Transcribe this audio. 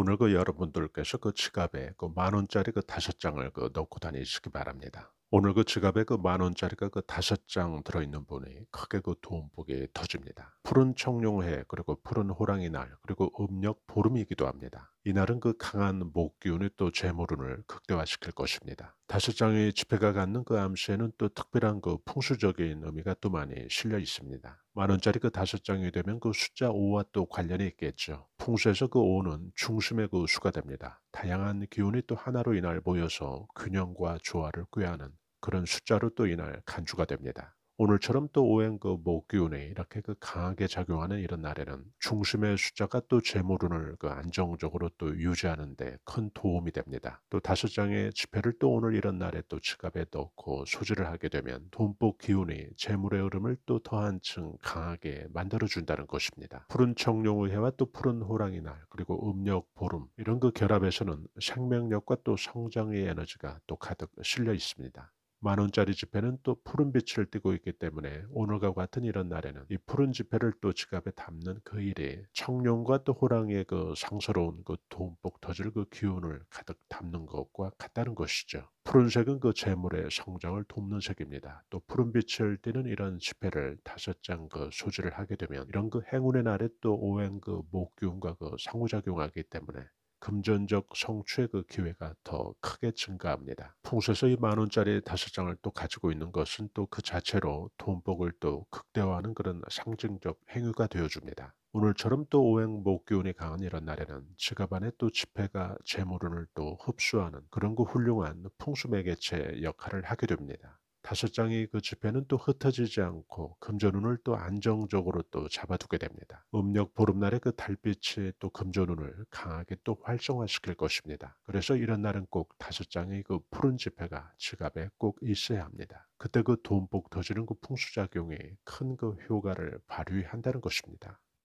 오늘 그 여러분들께서 그 지갑에 그 만 원짜리 그 다섯 장을 그 넣고 다니시기 바랍니다. 오늘 그 지갑에 그 만 원짜리가 그, 그 다섯 장 들어있는 분이 크게 그 도움복이 터집니다. 푸른 청룡회 그리고 푸른 호랑이 날 그리고 음력 보름이기도 합니다. 이날은 그 강한 목기운이 또 재물운을 극대화시킬 것입니다. 다섯 장의 지폐가 갖는 그 암시에는 또 특별한 그 풍수적인 의미가 또 많이 실려 있습니다. 만 원짜리 그 다섯 장이 되면 그 숫자 5와 또 관련이 있겠죠. 풍수에서 그 5는 중심의 그 수가 됩니다. 다양한 기운이 또 하나로 이날 모여서 균형과 조화를 꾀하는 그런 숫자로 또 이날 간주가 됩니다. 오늘처럼 또 오행 그 목기운에 이렇게 그 강하게 작용하는 이런 날에는 중심의 숫자가 또재물운을그 안정적으로 또 유지하는데 큰 도움이 됩니다. 또 다섯 장의 지폐를 또 오늘 이런 날에 또 지갑에 넣고 소지를 하게 되면 돈복 기운이 재물의 흐름을 또 더한층 강하게 만들어준다는 것입니다. 푸른 청룡의해와 또 푸른 호랑이 날 그리고 음력 보름 이런 그 결합에서는 생명력과 또 성장의 에너지가 또 가득 실려 있습니다. 만 원짜리 지폐는 또 푸른 빛을 띠고 있기 때문에 오늘과 같은 이런 날에는 이 푸른 지폐를 또 지갑에 담는 그 일이 청룡과 또 호랑이의 그 상서로운 그 돈복 터질 그 기운을 가득 담는 것과 같다는 것이죠. 푸른색은 그 재물의 성장을 돕는 색입니다. 또 푸른 빛을 띠는 이런 지폐를 다섯 장 그 소지를 하게 되면 이런 그 행운의 날에 또 오행 그목균과그 그 상호작용하기 때문에 금전적 성추행의 그 기회가 더 크게 증가합니다. 풍수에서 이 만원짜리 다섯 장을 또 가지고 있는 것은 또 그 자체로 돈복을 또 극대화하는 그런 상징적 행위가 되어줍니다. 오늘처럼 또 오행 목기운이 강한 이런 날에는 지갑 안에 또 지폐가 재물을 운또 흡수하는 그런 그 훌륭한 풍수매개체 역할을 하게 됩니다. 다섯 장의 그 지폐는 또 흩어지지 않고 금전운을 또 안정적으로 또 잡아두게 됩니다. 음력 보름날의 그 달빛이 또 금전운을 강하게 또 활성화시킬 것입니다. 그래서 이런 날은 꼭 다섯 장의 그 푸른 지폐가 지갑에 꼭 있어야 합니다. 그때 그 돈복 터지는 그 풍수작용이 큰 그 효과를 발휘한다는 것입니다.